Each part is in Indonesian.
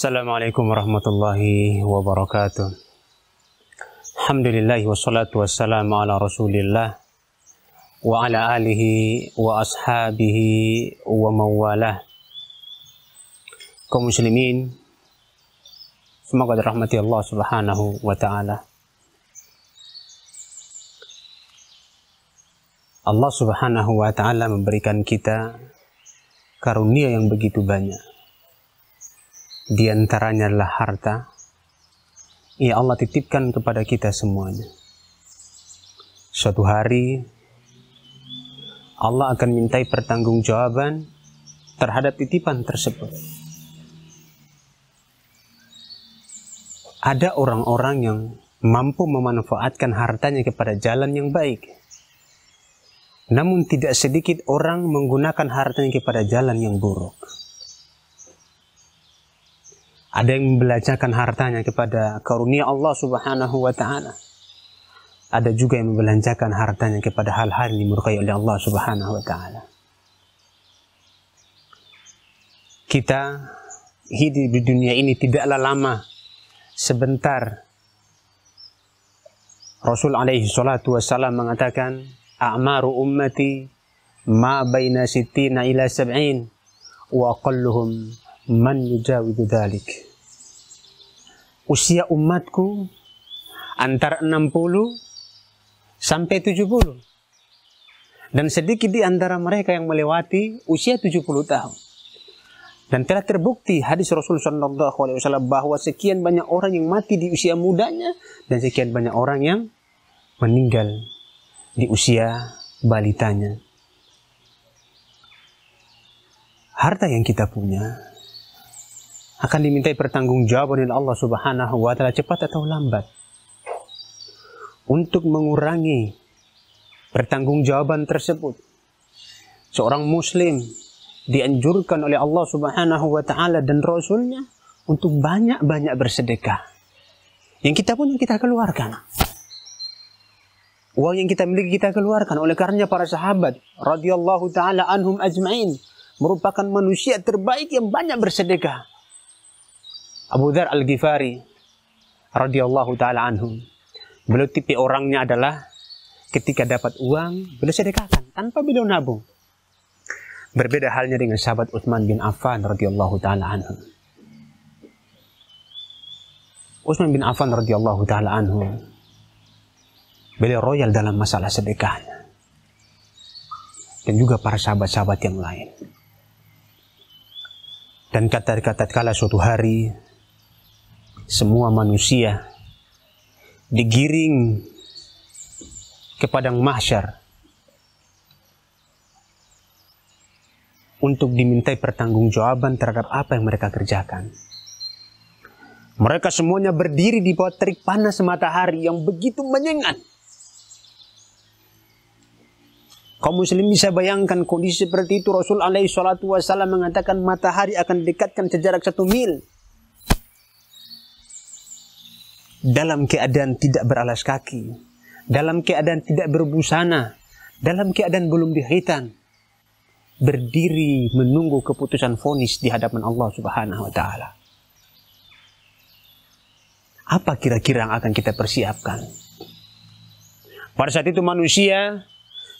Assalamualaikum warahmatullahi wabarakatuh. Alhamdulillah wassalatu wassalamu ala Rasulillah wa ala alihi wa ashabihi wa mawalah. Kaum muslimin, semoga dirahmati Allah Subhanahu wa taala. Allah Subhanahu wa taala memberikan kita karunia yang begitu banyak di antaranya adalah harta, ya Allah titipkan kepada kita semuanya. Suatu hari, Allah akan mintai pertanggungjawaban terhadap titipan tersebut. Ada orang-orang yang mampu memanfaatkan hartanya kepada jalan yang baik. Namun tidak sedikit orang menggunakan hartanya kepada jalan yang buruk ada yang membelanjakan hartanya kepada karunia Allah Subhanahu wa taala. Ada juga yang membelanjakan hartanya kepada hal-hal yang dimurkai oleh Allah Subhanahu wa taala. Kita hidup di dunia ini tidaklah lama sebentar Rasul alaihi salatu mengatakan a'maru ummati ma baina sittina ila sab'in wa aqalluhum man yujawidu dhalik. Usia umatku antara 60 sampai 70. Dan sedikit di antara mereka yang melewati usia 70 tahun. Dan telah terbukti hadis Rasul SAW bahwa sekian banyak orang yang mati di usia mudanya dan sekian banyak orang yang meninggal di usia balitanya. Harta yang kita punya akan dimintai pertanggungjawaban oleh Allah Subhanahu wa taala cepat atau lambat. Untuk mengurangi pertanggungjawaban tersebut, seorang muslim dianjurkan oleh Allah Subhanahu wa taala dan rasulnya untuk banyak-banyak bersedekah. Yang kita punya kita keluarkan. Uang yang kita miliki kita keluarkan. Oleh karenanya para sahabat radhiyallahu taala anhum ajmain merupakan manusia terbaik yang banyak bersedekah Abu Dhar Al-Ghifari radhiyallahu taala anhu. Beliau tipe orangnya adalah ketika dapat uang, beliau sedekahkan tanpa beliau nabung. Berbeda halnya dengan sahabat Utsman bin Affan radhiyallahu taala anhu. Utsman bin Affan radhiyallahu taala anhu. Beliau royal dalam masalah sedekahnya. Dan juga para sahabat-sahabat yang lain. Dan kata-kata kala suatu hari semua manusia digiring ke padang mahsyar untuk dimintai pertanggungjawaban terhadap apa yang mereka kerjakan. Mereka semuanya berdiri di bawah terik panas matahari yang begitu menyengat. Kaum muslim bisa bayangkan kondisi seperti itu Rasul alaihi salatu wasallam mengatakan matahari akan dekatkan sejarak satu mil. dalam keadaan tidak beralas kaki, dalam keadaan tidak berbusana, dalam keadaan belum dihitan, berdiri menunggu keputusan fonis di hadapan Allah Subhanahu wa taala. Apa kira-kira yang akan kita persiapkan? Pada saat itu manusia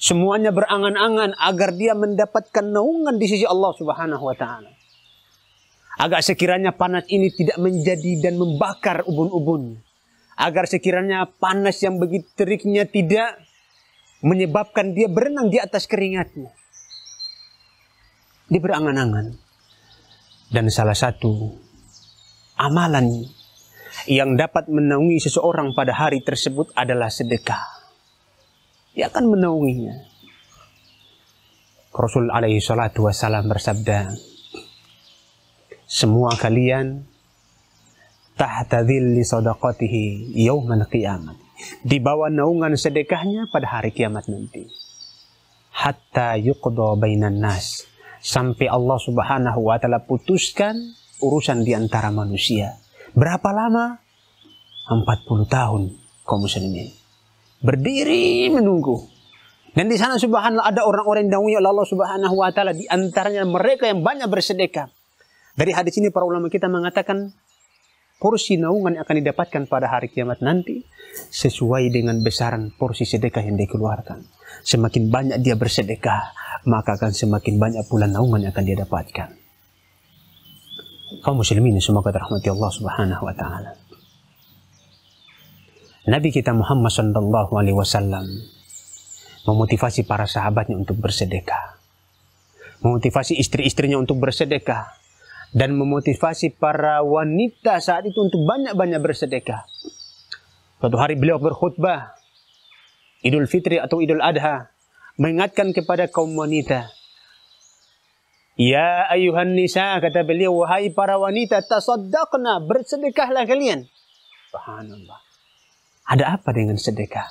semuanya berangan-angan agar dia mendapatkan naungan di sisi Allah Subhanahu wa taala. Agak sekiranya panas ini tidak menjadi dan membakar ubun-ubunnya agar sekiranya panas yang begitu teriknya tidak menyebabkan dia berenang di atas keringatnya. Dia berangan-angan. Dan salah satu amalan yang dapat menaungi seseorang pada hari tersebut adalah sedekah. Dia akan menaunginya. Rasul alaihi salatu wassalam bersabda, Semua kalian tahta dhilli sadaqatihi yaumal qiyamah. Di bawah naungan sedekahnya pada hari kiamat nanti. Hatta yuqda bainan nas. Sampai Allah subhanahu wa ta'ala putuskan urusan di antara manusia. Berapa lama? 40 tahun kaum muslimin. Berdiri menunggu. Dan di sana subhanallah ada orang-orang yang dinaungi ya Allah subhanahu wa ta'ala. Di antaranya mereka yang banyak bersedekah. Dari hadis ini para ulama kita mengatakan porsi naungan yang akan didapatkan pada hari kiamat nanti sesuai dengan besaran porsi sedekah yang dikeluarkan. Semakin banyak dia bersedekah, maka akan semakin banyak pula naungan yang akan dia dapatkan. Kaum muslimin semoga dirahmati Allah Subhanahu wa taala. Nabi kita Muhammad sallallahu alaihi wasallam memotivasi para sahabatnya untuk bersedekah. Memotivasi istri-istrinya untuk bersedekah dan memotivasi para wanita saat itu untuk banyak-banyak bersedekah. Suatu hari beliau berkhutbah Idul Fitri atau Idul Adha mengingatkan kepada kaum wanita. Ya ayuhan nisa kata beliau wahai para wanita tasaddaqna bersedekahlah kalian. Subhanallah. Ada apa dengan sedekah?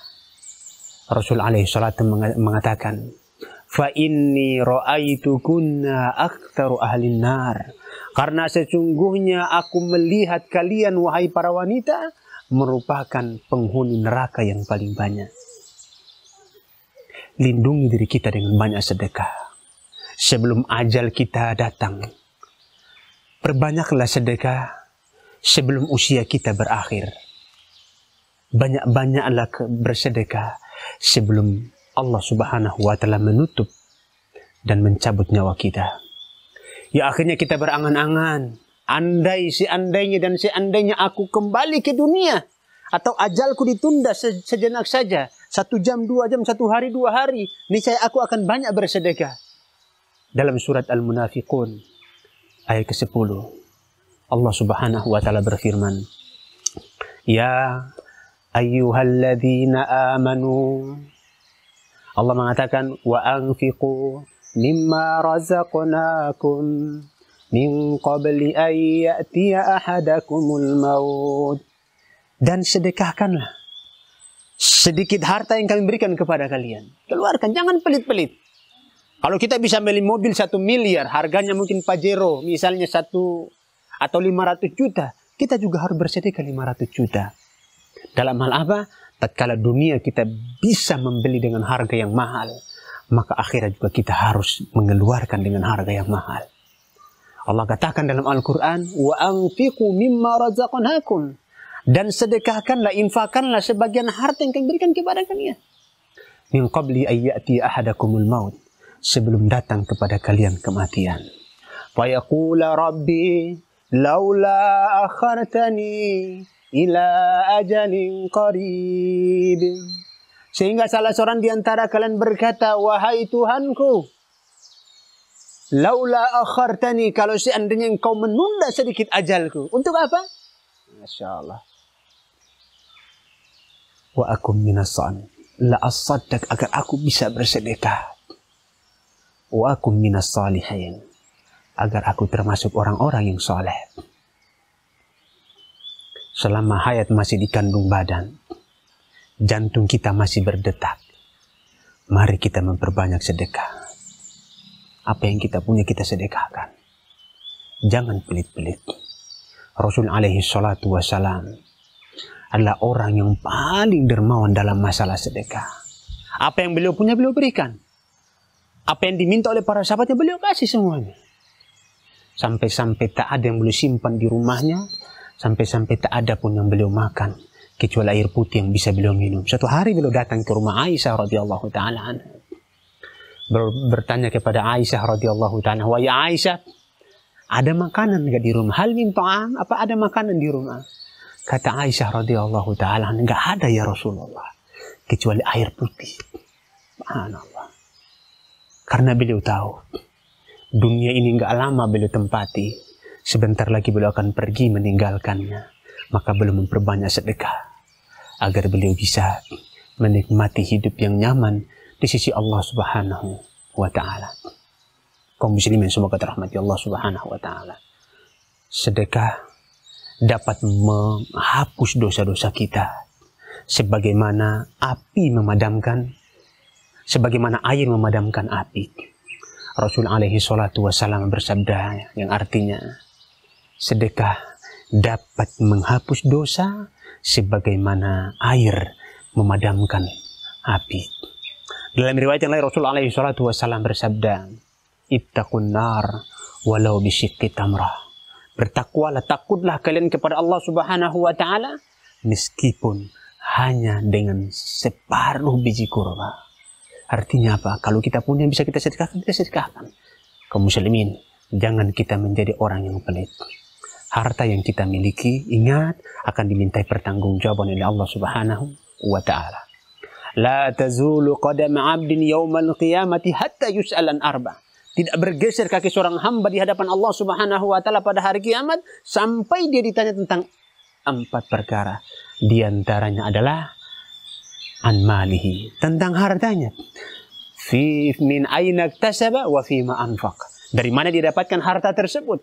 Rasul alaihi salatu mengatakan fa inni ra'aitu kunna aktsaru nar karena sesungguhnya aku melihat kalian wahai para wanita merupakan penghuni neraka yang paling banyak lindungi diri kita dengan banyak sedekah sebelum ajal kita datang perbanyaklah sedekah sebelum usia kita berakhir banyak-banyaklah bersedekah sebelum Allah Subhanahu wa taala menutup dan mencabut nyawa kita. Ya akhirnya kita berangan-angan, andai si andainya dan si andainya aku kembali ke dunia atau ajalku ditunda sejenak saja, satu jam, dua jam, satu hari, dua hari, saya aku akan banyak bersedekah. Dalam surat Al-Munafiqun ayat ke-10 Allah Subhanahu wa taala berfirman, "Ya ayyuhalladzina amanu" Allah mengatakan wa anfiqu mimma razaqnakum min qabli an ya'tiya ahadakumul maut dan sedekahkanlah sedikit harta yang kami berikan kepada kalian keluarkan jangan pelit-pelit kalau kita bisa beli mobil satu miliar, harganya mungkin Pajero, misalnya satu atau 500 juta, kita juga harus bersedekah 500 juta. Dalam hal apa? tatkala dunia kita bisa membeli dengan harga yang mahal, maka akhirat juga kita harus mengeluarkan dengan harga yang mahal. Allah katakan dalam Al-Quran, وَأَنْفِقُوا مِمَّا رَزَقَنَاكُمْ Dan sedekahkanlah, infakanlah sebagian harta yang kami berikan kepada kalian. Min qabli ayyati ahadakumul maut. Sebelum datang kepada kalian kematian. فَيَقُولَ رَبِّي لَوْلَا أَخَرْتَنِي ila ajalin qarib. Sehingga salah seorang di antara kalian berkata, Wahai Tuhanku, Laula akhartani, kalau seandainya engkau menunda sedikit ajalku. Untuk apa? Masya Allah. Wa akum minasan. La asaddak agar aku bisa bersedekah. Wa akum minas salihin. Agar aku termasuk orang-orang yang soleh selama hayat masih dikandung badan, jantung kita masih berdetak. Mari kita memperbanyak sedekah. Apa yang kita punya kita sedekahkan. Jangan pelit-pelit. Rasul alaihi salatu wassalam adalah orang yang paling dermawan dalam masalah sedekah. Apa yang beliau punya beliau berikan. Apa yang diminta oleh para sahabatnya beliau kasih semuanya. Sampai-sampai tak ada yang beliau simpan di rumahnya, sampai-sampai tak ada pun yang beliau makan kecuali air putih yang bisa beliau minum. satu hari beliau datang ke rumah Aisyah radhiyallahu taala Ber bertanya kepada Aisyah radhiyallahu taala, "Wahai Aisyah, ada makanan enggak di rumah? Hal min ta'am? Apa ada makanan di rumah?" Kata Aisyah radhiyallahu taala, "Enggak ada ya Rasulullah, kecuali air putih." Subhanallah. Karena beliau tahu dunia ini enggak lama beliau tempati Sebentar lagi beliau akan pergi meninggalkannya. Maka belum memperbanyak sedekah. Agar beliau bisa menikmati hidup yang nyaman di sisi Allah subhanahu wa ta'ala. Kaum muslimin semoga terahmati Allah subhanahu wa ta'ala. Sedekah dapat menghapus dosa-dosa kita sebagaimana api memadamkan sebagaimana air memadamkan api Rasul alaihi salatu wasallam bersabda yang artinya Sedekah dapat menghapus dosa sebagaimana air memadamkan api. Dalam riwayat yang lain Rasulullah alaihi salatu wasallam bersabda, "Ittaqun nar walau bisyiqqi tamrah." Bertakwalah, takutlah kalian kepada Allah Subhanahu wa taala meskipun hanya dengan separuh biji kurma. Artinya apa? Kalau kita punya bisa kita sedekahkan, kita sedekahkan. Kaum muslimin, jangan kita menjadi orang yang pelit harta yang kita miliki, ingat akan dimintai pertanggungjawaban oleh Allah Subhanahu wa taala. La tazulu qadam 'abdin yawmal qiyamati hatta yus'alan arba. Tidak bergeser kaki seorang hamba di hadapan Allah Subhanahu wa taala pada hari kiamat sampai dia ditanya tentang empat perkara. Di antaranya adalah an malihi, tentang hartanya. Fi min aina wa fi ma anfaq. Dari mana dia dapatkan harta tersebut?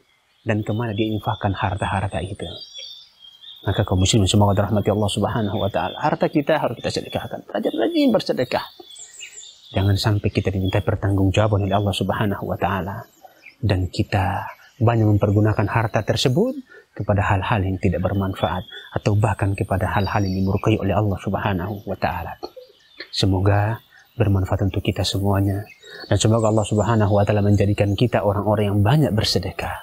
dan kemana dia infakkan harta-harta itu. Maka kaum muslimin semoga dirahmati Allah Subhanahu wa taala. Harta kita harus kita sedekahkan. Belajar rajin bersedekah. Jangan sampai kita diminta pertanggungjawaban oleh Allah Subhanahu wa taala dan kita banyak mempergunakan harta tersebut kepada hal-hal yang tidak bermanfaat atau bahkan kepada hal-hal yang dimurkai oleh Allah Subhanahu wa taala. Semoga bermanfaat untuk kita semuanya dan semoga Allah Subhanahu wa taala menjadikan kita orang-orang yang banyak bersedekah